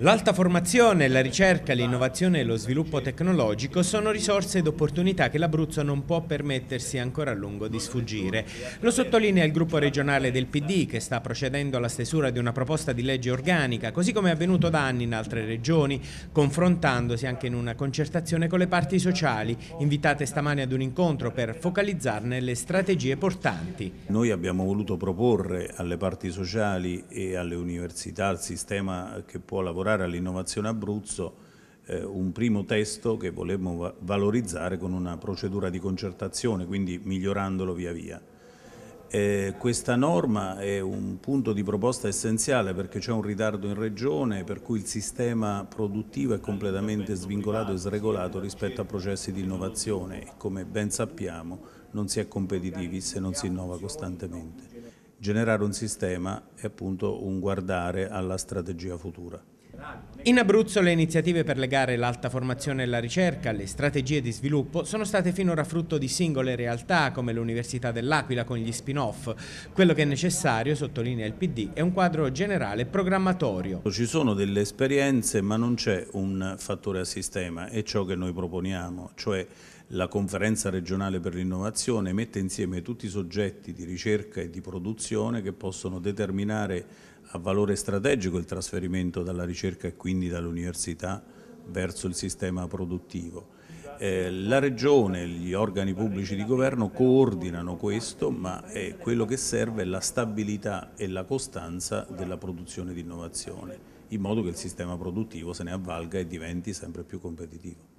L'alta formazione, la ricerca, l'innovazione e lo sviluppo tecnologico sono risorse ed opportunità che l'Abruzzo non può permettersi ancora a lungo di sfuggire. Lo sottolinea il gruppo regionale del PD che sta procedendo alla stesura di una proposta di legge organica, così come è avvenuto da anni in altre regioni, confrontandosi anche in una concertazione con le parti sociali, invitate stamani ad un incontro per focalizzarne le strategie portanti. Noi abbiamo voluto proporre alle parti sociali e alle università, al sistema che può lavorare lavorare all'Innovazione Abruzzo eh, un primo testo che volevamo valorizzare con una procedura di concertazione, quindi migliorandolo via via. Eh, questa norma è un punto di proposta essenziale perché c'è un ritardo in regione per cui il sistema produttivo è completamente svincolato e sregolato rispetto a processi di innovazione e come ben sappiamo non si è competitivi se non si innova costantemente. Generare un sistema è appunto un guardare alla strategia futura. In Abruzzo le iniziative per legare l'alta formazione e la ricerca alle strategie di sviluppo sono state finora frutto di singole realtà come l'Università dell'Aquila con gli spin-off. Quello che è necessario, sottolinea il PD, è un quadro generale programmatorio. Ci sono delle esperienze ma non c'è un fattore a sistema, è ciò che noi proponiamo, cioè la conferenza regionale per l'innovazione mette insieme tutti i soggetti di ricerca e di produzione che possono determinare ha valore strategico il trasferimento dalla ricerca e quindi dall'università verso il sistema produttivo. Eh, la Regione, gli organi pubblici di governo coordinano questo, ma eh, quello che serve è la stabilità e la costanza della produzione di innovazione, in modo che il sistema produttivo se ne avvalga e diventi sempre più competitivo.